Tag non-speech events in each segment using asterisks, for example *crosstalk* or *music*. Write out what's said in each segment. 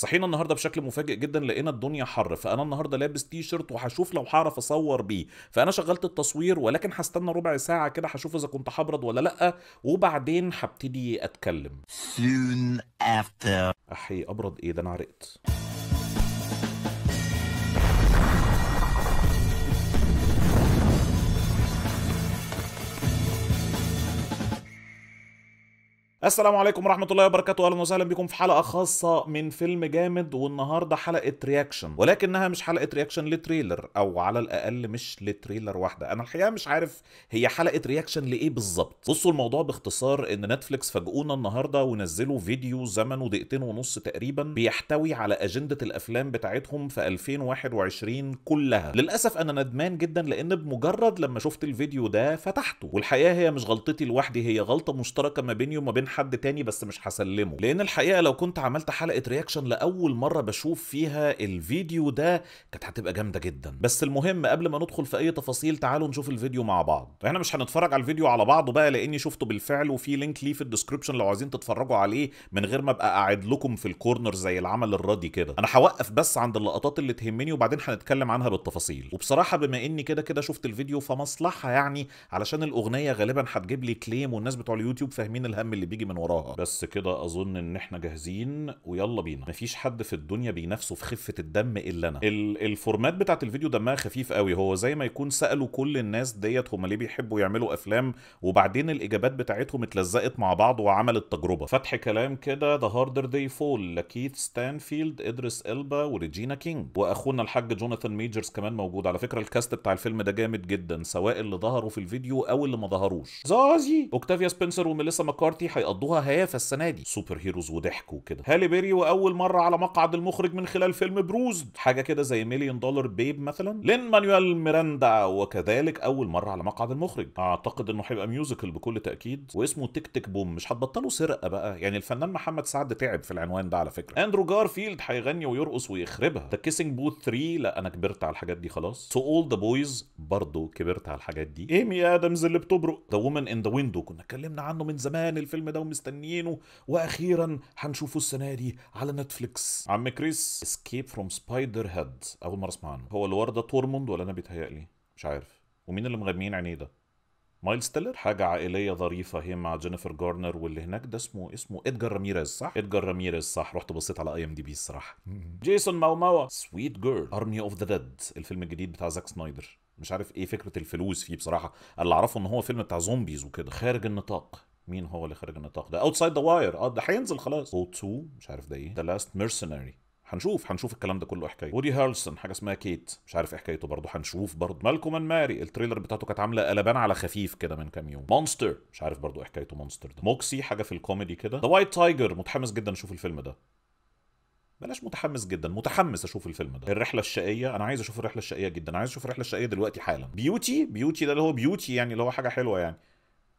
صحينا النهارده بشكل مفاجئ جدا لقينا الدنيا حر فانا النهارده لابس تي شيرت وهشوف لو هعرف اصور بيه فانا شغلت التصوير ولكن هستنى ربع ساعه كده هشوف اذا كنت هبرد ولا لا وبعدين هبتدي اتكلم soon after احي ابرد ايه ده انا عرقت السلام عليكم ورحمة الله وبركاته أهلا وسهلا بكم في حلقة خاصة من فيلم جامد والنهاردة حلقة رياكشن ولكنها مش حلقة رياكشن لتريلر أو على الأقل مش لتريلر واحدة أنا الحقيقة مش عارف هي حلقة رياكشن لإيه بالظبط بصوا الموضوع باختصار إن نتفليكس فاجئونا النهاردة ونزلوا فيديو زمنه دقيقتين ونص تقريبا بيحتوي على أجندة الأفلام بتاعتهم في 2021 كلها للأسف أنا ندمان جدا لأن بمجرد لما شفت الفيديو ده فتحته والحقيقة هي مش غلطتي لوحدي هي غلطة مشتركة ما بيني وما بين حد تاني بس مش هسلمه لان الحقيقه لو كنت عملت حلقه رياكشن لاول مره بشوف فيها الفيديو ده كانت هتبقى جامده جدا بس المهم قبل ما ندخل في اي تفاصيل تعالوا نشوف الفيديو مع بعض احنا مش هنتفرج على الفيديو على بعضه بقى لاني شفته بالفعل وفي لينك ليه في الديسكربشن لو عايزين تتفرجوا عليه من غير ما ابقى قاعد لكم في الكورنر زي العمل الرادي كده انا هوقف بس عند اللقطات اللي تهمني وبعدين هنتكلم عنها بالتفاصيل وبصراحه بما اني كده كده شفت الفيديو فمصلحه يعني علشان الاغنيه غالبا هتجيب لي كليم والناس بتوع اليوتيوب فاهمين الهم اللي بيجي من وراها بس كده اظن ان احنا جاهزين ويلا بينا مفيش حد في الدنيا بينافسه في خفه الدم الا انا الفورمات بتاعت الفيديو دمها خفيف قوي هو زي ما يكون سالوا كل الناس ديت هم ليه بيحبوا يعملوا افلام وبعدين الاجابات بتاعتهم اتلزقت مع بعض وعملت تجربه فتح كلام كده ذا هاردر دي فول لكيث ستانفيلد ادريس البا وريجينا كينج واخونا الحاج جوناثان ميجرز كمان موجود على فكره الكاست بتاع الفيلم ده جامد جدا سواء اللي ظهروا في الفيديو او اللي ما ظهروش زازي اوكتافيا سبنسر وميليسا ماكارتي بيقضوها هيافه السنه دي سوبر هيروز وضحك وكده هالي بيري واول مره على مقعد المخرج من خلال فيلم بروزد حاجه كده زي مليون دولار بيب مثلا لين مانويل ميراندا وكذلك اول مره على مقعد المخرج اعتقد انه هيبقى ميوزيكال بكل تاكيد واسمه تيك تيك بوم مش هتبطلوا سرقه بقى يعني الفنان محمد سعد تعب في العنوان ده على فكره اندرو جارفيلد هيغني ويرقص ويخربها ذا كيسنج بوث 3 لا انا كبرت على الحاجات دي خلاص تو اول ذا بويز برضه كبرت على الحاجات دي ايمي ادمز اللي بتبرق ذا وومن ان ذا ويندو كنا اتكلمنا عنه من زمان الفيلم ده كده ومستنيينه واخيرا هنشوفه السنه دي على نتفليكس عم كريس اسكيب فروم سبايدر هيد اول مره اسمع عنه هو اللي تورموند ولا انا بيتهيألي مش عارف ومين اللي مغنيين عينيه ده مايل ستيلر حاجة عائلية ظريفة هي مع جينيفر جارنر واللي هناك ده اسمه اسمه ادجار راميريز صح؟ ادجار راميريز صح رحت بصيت على اي ام دي بي الصراحة جيسون ماوماوا سويت جيرل ارمي اوف ذا ديد الفيلم الجديد بتاع زاك سنايدر مش عارف ايه فكرة الفلوس فيه بصراحة اللي اعرفه ان هو فيلم بتاع زومبيز وكده خارج النطاق مين هو اللي خارج النطاق ده اوتسايد ذا واير اه ده هينزل خلاص او 2 مش عارف ده ايه ذا لاست ميرسنري هنشوف هنشوف الكلام ده كله حكايه وودي هارلسون حاجه اسمها كيت مش عارف ايه حكايته برضه هنشوف برضه مالكم ان ماري التريلر بتاعته كانت عامله قلبان على خفيف كده من كام يوم مونستر مش عارف برضه ايه حكايته مونستر ده موكسي حاجه في الكوميدي كده ذا وايت تايجر متحمس جدا اشوف الفيلم ده بلاش متحمس جدا متحمس اشوف الفيلم ده الرحله الشقيه انا عايز اشوف الرحله الشقيه جدا عايز اشوف الرحله الشقيه دلوقتي حالا بيوتي بيوتي ده اللي هو بيوتي يعني اللي هو حاجه حلوه يعني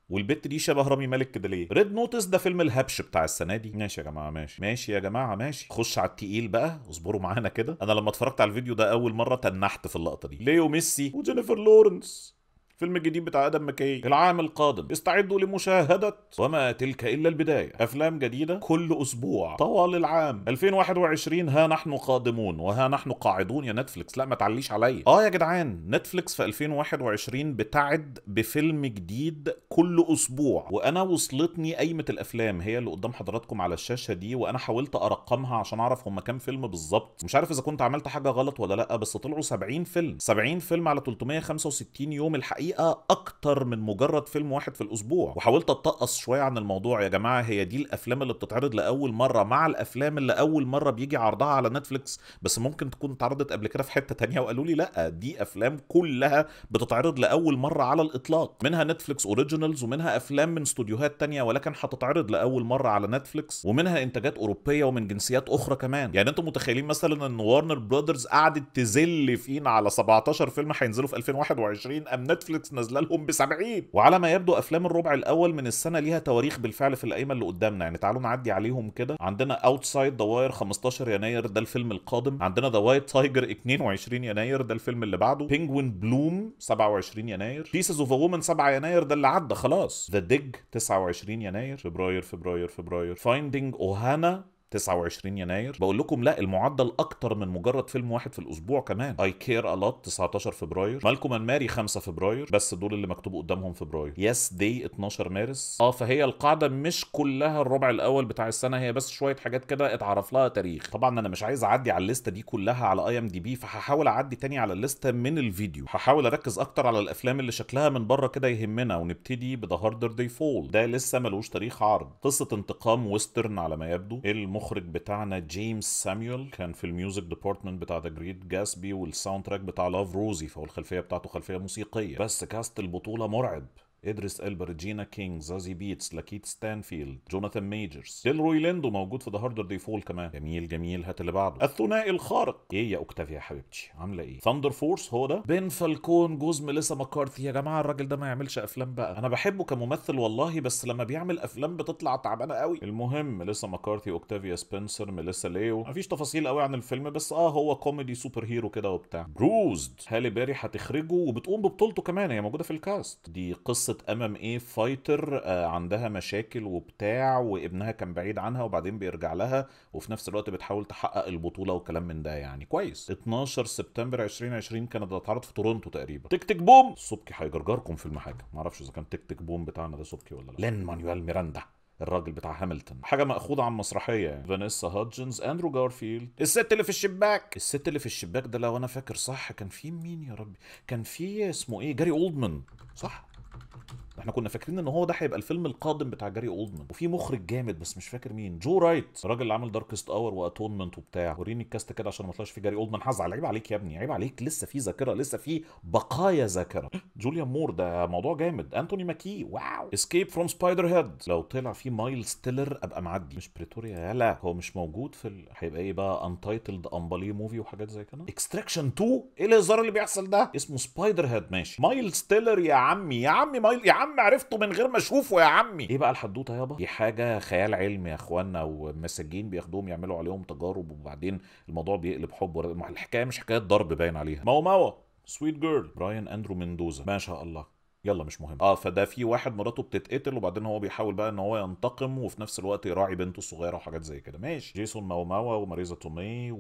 والبت دي شبه رامي مالك كده ليه ريد نوتس ده فيلم الهبش بتاع السنه دي ماشي يا جماعه ماشي ماشي يا جماعه ماشي خش على التقيل بقى اصبروا معانا كده انا لما اتفرجت على الفيديو ده اول مره تنحت في اللقطه دي ليو ميسي وجينيفر لورنس فيلم جديد بتاع ادم مكي العام القادم استعدوا لمشاهده وما تلك الا البدايه افلام جديده كل اسبوع طوال العام 2021 ها نحن قادمون وها نحن قاعدون يا نتفلكس لا ما تعليش عليا اه يا جدعان نتفلكس في 2021 بتعد بفيلم جديد كل اسبوع وانا وصلتني قايمه الافلام هي اللي قدام حضراتكم على الشاشه دي وانا حاولت ارقمها عشان اعرف هم كام فيلم بالظبط مش عارف اذا كنت عملت حاجه غلط ولا لا بس طلعوا 70 فيلم 70 فيلم على 365 يوم الحقيقه الحقيقه اكتر من مجرد فيلم واحد في الاسبوع وحاولت أتقص شويه عن الموضوع يا جماعه هي دي الافلام اللي بتتعرض لاول مره مع الافلام اللي اول مره بيجي عرضها على نتفليكس بس ممكن تكون اتعرضت قبل كده في حته تانية وقالوا لي لا دي افلام كلها بتتعرض لاول مره على الاطلاق منها نتفليكس اوريجينالز ومنها افلام من استوديوهات تانية ولكن هتتعرض لاول مره على نتفليكس ومنها انتاجات اوروبيه ومن جنسيات اخرى كمان يعني انتم متخيلين مثلا ان وارنر برادرز قعدت تزل فينا على 17 فيلم هينزلوا في 2021 ام نتفليكس نتفليكس نازله لهم ب 70 وعلى ما يبدو افلام الربع الاول من السنه ليها تواريخ بالفعل في القايمه اللي قدامنا يعني تعالوا نعدي عليهم كده عندنا اوتسايد ذا واير 15 يناير ده الفيلم القادم عندنا ذا وايت تايجر 22 يناير ده الفيلم اللي بعده بينجوين بلوم 27 يناير بيسز اوف وومن 7 يناير ده اللي عدى خلاص ذا ديج 29 يناير فبراير فبراير فبراير فايندينج اوهانا 29 يناير بقول لكم لا المعدل اكتر من مجرد فيلم واحد في الاسبوع كمان اي كير الوت 19 فبراير مالكم ماري 5 فبراير بس دول اللي مكتوب قدامهم فبراير يس داي 12 مارس اه فهي القاعده مش كلها الربع الاول بتاع السنه هي بس شويه حاجات كده اتعرف لها تاريخ طبعا انا مش عايز اعدي على الليسته دي كلها على اي ام دي بي فهحاول اعدي تاني على الليسته من الفيديو هحاول اركز اكتر على الافلام اللي شكلها من بره كده يهمنا ونبتدي بذا هاردر داي فول ده لسه ملوش تاريخ عرض قصه انتقام ويسترن على ما يبدو الم المخرج بتاعنا جيمس ساميول كان في الميوزك ديبارتمنت بتاع ذا جريت جاسبي والساوند تراك بتاع لاف روزي فهو الخلفيه بتاعته خلفيه موسيقيه بس كاست البطوله مرعب ادريس البر جينا كينج زازي بيتس لاكيت ستانفيلد جوناثان ميجرز ديلروي ليندو موجود في ذا هاردر دي فول كمان جميل جميل هات اللي بعده الثنائي الخارق ايه يا اوكتافيا يا حبيبتي عامله ايه ثاندر فورس هو ده بين فالكون جوز ميليسا مكارثي يا جماعه الراجل ده ما يعملش افلام بقى انا بحبه كممثل والله بس لما بيعمل افلام بتطلع تعبانه قوي المهم ميليسا مكارثي اوكتافيا سبنسر ميليسا ليو مفيش تفاصيل قوي عن الفيلم بس اه هو كوميدي سوبر هيرو كده وبتاع بروزد هالي باري هتخرجه وبتقوم ببطولته كمان هي موجوده في الكاست دي قصه قصه ام ام اي فايتر عندها مشاكل وبتاع وابنها كان بعيد عنها وبعدين بيرجع لها وفي نفس الوقت بتحاول تحقق البطوله وكلام من ده يعني كويس 12 سبتمبر 2020 كانت اتعرض في تورونتو تقريبا تك تك بوم صبكي هيجرجركم في المحاكم معرفش اذا كان تك تك بوم بتاعنا ده صبكي ولا لا لين مانويل ميراندا الراجل بتاع هاملتون حاجه ماخوذه عن مسرحيه يعني فانيسا هودجنز اندرو جارفيلد الست اللي في الشباك الست اللي في الشباك ده لو انا فاكر صح كان في مين يا ربي كان في اسمه ايه جاري اولدمان صح Thank you. احنا كنا فاكرين ان هو ده هيبقى الفيلم القادم بتاع جاري اولدمان وفي مخرج جامد بس مش فاكر مين جو رايت الراجل اللي عامل داركست اور واتونمنت وبتاع وريني الكاست كده عشان ما طلعش في جاري اولدمان هزعل عيب عليك يا ابني عيب عليك لسه في ذاكره لسه في بقايا ذاكره جوليان مور ده موضوع جامد انتوني ماكي واو اسكيب فروم سبايدر هيد لو طلع في مايل ستيلر ابقى معدي مش بريتوريا يالا هو مش موجود في ال... هيبقى ايه بقى انتايتلد امبالي موفي وحاجات زي كده اكستراكشن 2 ايه الهزار اللي بيحصل ده اسمه سبايدر هيد ماشي مايل ستيلر يا عمي يا عمي مايل يا عم عرفته من غير ما اشوفه يا عمي ايه بقى الحدوته يابا دي حاجه خيال علمي يا اخوانا ومساجين بياخدوهم يعملوا عليهم تجارب وبعدين الموضوع بيقلب حب الحكايه مش حكايه ضرب باين عليها ماو ماو سويت جيرل براين اندرو مندوزا ما شاء الله يلا مش مهم اه فده في واحد مراته بتتقتل وبعدين هو بيحاول بقى ان هو ينتقم وفي نفس الوقت يراعي بنته الصغيره وحاجات زي كده ماشي جيسون ماوماوا وماريزا تومي و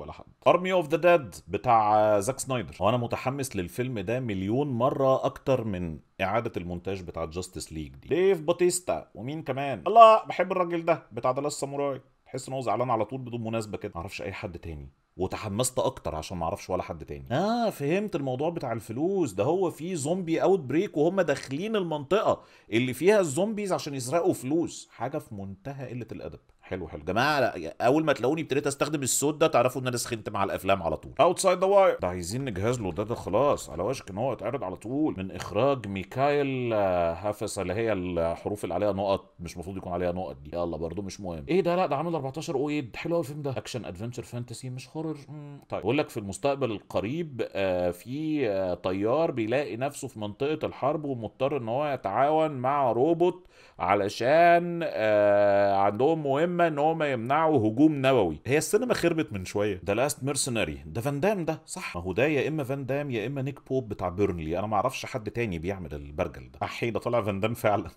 ولا حد ارمي اوف ذا ديد بتاع زاك سنايدر وانا متحمس للفيلم ده مليون مره اكتر من اعاده المونتاج بتاع جاستس ليج دي ديف باتيستا ومين كمان الله بحب الراجل ده بتاع ده ساموراي تحس ان هو زعلان على طول بدون مناسبه كده معرفش اي حد تاني وتحمست اكتر عشان ما اعرفش ولا حد تاني اه فهمت الموضوع بتاع الفلوس ده هو في زومبي اوت بريك وهم داخلين المنطقه اللي فيها الزومبيز عشان يسرقوا فلوس حاجه في منتهى قله الادب حلو حلو جماعه اول ما تلاقوني ابتديت استخدم الصوت ده تعرفوا ان انا سخنت مع الافلام على طول اوتسايد ذا واير ده عايزين نجهز له ده, ده خلاص على وشك ان هو يتعرض على طول من اخراج ميكايل آه، هافس اللي هي الحروف اللي عليها نقط مش المفروض يكون عليها نقط دي يلا برضه مش مهم ايه ده لا ده عامل 14 او ايه حلو الفيلم ده اكشن ادفنتشر فانتسي مش خرا الامر طيب بقول لك في المستقبل القريب آه، في آه، طيار بيلاقي نفسه في منطقه الحرب ومضطر ان هو يتعاون مع روبوت علشان آه، عندهم مهمه ان هم يمنعوا هجوم نووي هي السينما خربت من شويه ده لاست ميرسيناري ده فان دام ده صح ما هو ده يا اما فان دام يا اما نيك بوب بتاع بيرنلي انا ما اعرفش حد تاني بيعمل البرجل ده احي ده طلع فان دام فعلا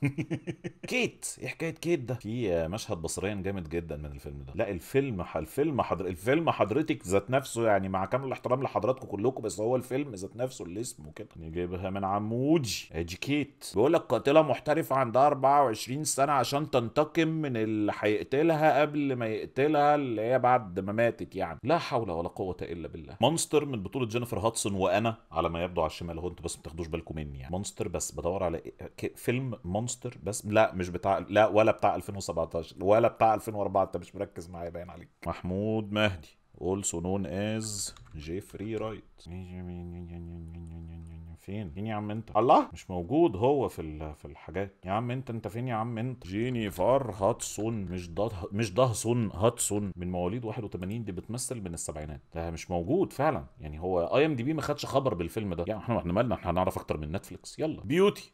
*laughs* كيت ايه حكايه كيت ده في مشهد بصريا جامد جدا من الفيلم ده لا الفيلم الفيلم حضر الفيلم حضرتك الكريتيك ذات نفسه يعني مع كامل الاحترام لحضراتكم كلكم بس هو الفيلم ذات نفسه اللي اسمه كده نجيبها يعني من عمود اديكيت بيقول لك قاتله محترفه عندها 24 سنه عشان تنتقم من اللي هيقتلها قبل ما يقتلها اللي هي بعد ما ماتت يعني لا حول ولا قوه الا بالله مونستر من بطوله جينيفر هاتسون وانا على ما يبدو على الشمال هو انتوا بس ما تاخدوش بالكم مني يعني مونستر بس بدور على فيلم مونستر بس لا مش بتاع لا ولا بتاع 2017 ولا بتاع 2004 انت مش مركز معايا باين عليك محمود مهدي also known as جيفري رايت فين فين يا عم انت الله مش موجود هو في في الحاجات يا عم انت انت فين يا عم انت جينيفر هاتسون مش ده مش دهسون هاتسون من مواليد 81 دي بتمثل من السبعينات ده مش موجود فعلا يعني هو اي ام دي بي ما خدش خبر بالفيلم ده يعني احنا احنا مالنا احنا هنعرف اكتر من نتفليكس يلا بيوتي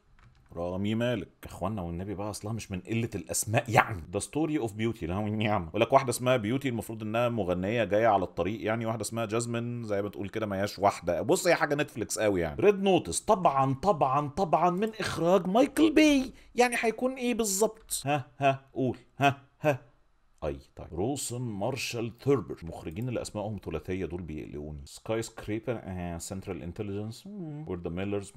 رامي مالك اخوانا والنبي بقى اصلها مش من قله الاسماء يعني ده ستوري اوف بيوتي لا نعم يقول لك واحده اسمها بيوتي المفروض انها مغنيه جايه على الطريق يعني واحده اسمها جازمين زي ما تقول كده ما هياش واحده بص هي حاجه نتفليكس قوي يعني ريد نوتس طبعا طبعا طبعا من اخراج مايكل بي يعني هيكون ايه بالظبط ها ها قول ها ها اي طيب روسن مارشال ثوربر المخرجين اللي اسمائهم ثلاثيه دول بيقلقوني سكاي سكريبر سنترال انتليجنس وير ذا ميلرز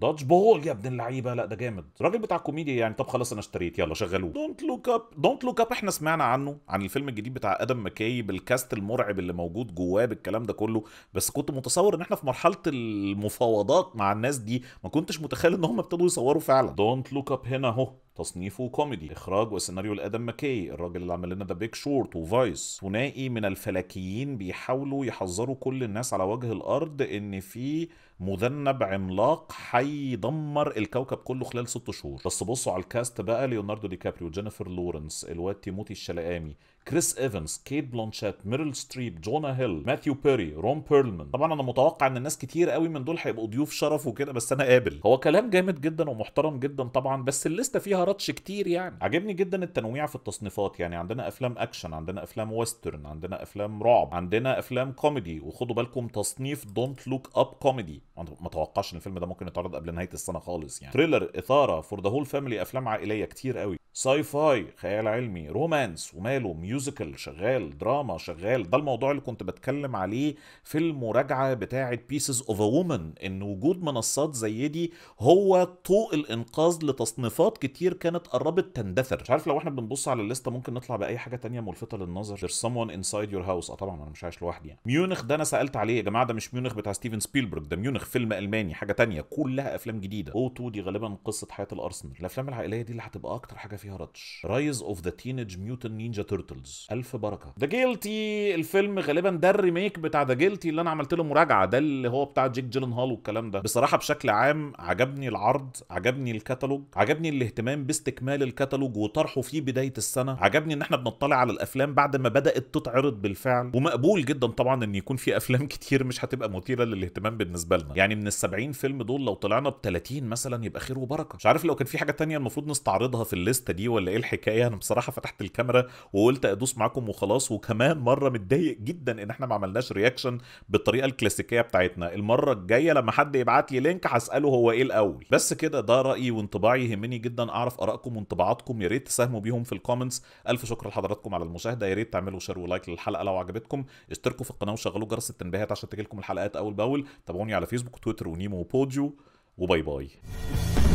دادج بول يا ابن اللعيبه لا ده جامد راجل بتاع كوميديا يعني طب خلاص انا اشتريت يلا شغلوه دونت لوك اب دونت لوك اب احنا سمعنا عنه عن الفيلم الجديد بتاع ادم مكاي بالكاست المرعب اللي موجود جواه بالكلام ده كله بس كنت متصور ان احنا في مرحله المفاوضات مع الناس دي ما كنتش متخيل ان هم ابتدوا يصوروا فعلا دونت لوك اب هنا اهو تصنيفه كوميدي اخراج وسيناريو لادم ماكي الراجل اللي عمل لنا ذا بيج شورت وفايس ثنائي من الفلكيين بيحاولوا يحذروا كل الناس على وجه الارض ان في مذنب عملاق هيدمر الكوكب كله خلال ست شهور بس بصوا على الكاست بقى ليوناردو دي كابريو جينيفر لورنس الواد تيموتي الشلقامي كريس ايفنز كيت بلانشات ميرل ستريب جونا هيل ماثيو بيري رون بيرلمان طبعا انا متوقع ان الناس كتير قوي من دول هيبقوا ضيوف شرف وكده بس انا قابل هو كلام جامد جدا ومحترم جدا طبعا بس الليسته فيها رتش كتير يعني عجبني جدا التنويع في التصنيفات يعني عندنا افلام اكشن عندنا افلام ويسترن عندنا افلام رعب عندنا افلام كوميدي وخدوا بالكم تصنيف دونت لوك اب كوميدي ما اتوقعش ان الفيلم ده ممكن يتعرض قبل نهايه السنه خالص يعني تريلر اثاره فور ذا هول فاميلي افلام عائليه كتير قوي ساي فاي خيال علمي رومانس وماله ميوزيكال شغال دراما شغال ده الموضوع اللي كنت بتكلم عليه في المراجعه بتاعه بيسز اوف ا وومن ان وجود منصات زي دي هو طوق الانقاذ لتصنيفات كتير كانت قربت تندثر مش عارف لو احنا بنبص على الليسته ممكن نطلع باي حاجه تانية ملفته للنظر there's someone inside your house اه طبعا انا مش عايش لوحدي يعني ميونخ ده انا سالت عليه يا جماعه ده مش ميونخ بتاع ستيفن سبيلبرج ده ميونخ فيلم الماني حاجه تانية كلها افلام جديده او 2 دي غالبا قصه حياه الارسنال الافلام العائليه دي اللي هتبقى اكتر حاجه في فيها رايز اوف ذا تينج ميوتن نينجا تيرتلز الف بركه ذا جيلتي الفيلم غالبا ده الريميك بتاع ذا جيلتي اللي انا عملت له مراجعه ده اللي هو بتاع جيك جيلن هال والكلام ده بصراحه بشكل عام عجبني العرض عجبني الكتالوج عجبني الاهتمام باستكمال الكتالوج وطرحه في بدايه السنه عجبني ان احنا بنطلع على الافلام بعد ما بدات تتعرض بالفعل ومقبول جدا طبعا ان يكون في افلام *laughs* كتير مش هتبقى مثيره للاهتمام بالنسبه لنا يعني من ال 70 فيلم دول لو طلعنا ب 30 مثلا يبقى خير وبركه مش عارف لو كان في حاجه تانية المفروض نستعرضها في الليسته دي ولا ايه الحكايه انا بصراحه فتحت الكاميرا وقلت ادوس معاكم وخلاص وكمان مره متضايق جدا ان احنا ما عملناش رياكشن بالطريقه الكلاسيكيه بتاعتنا المره الجايه لما حد يبعت لي لينك هساله هو ايه الاول بس كده ده رايي وانطباعي يهمني جدا اعرف ارائكم وانطباعاتكم يا ريت تساهموا بيهم في الكومنتس الف شكر لحضراتكم على المشاهده يا ريت تعملوا شير ولايك للحلقه لو عجبتكم اشتركوا في القناه وشغلوا جرس التنبيهات عشان تجيلكم الحلقات اول باول تابعوني على فيسبوك وتويتر ونيمو وبوديو وباي باي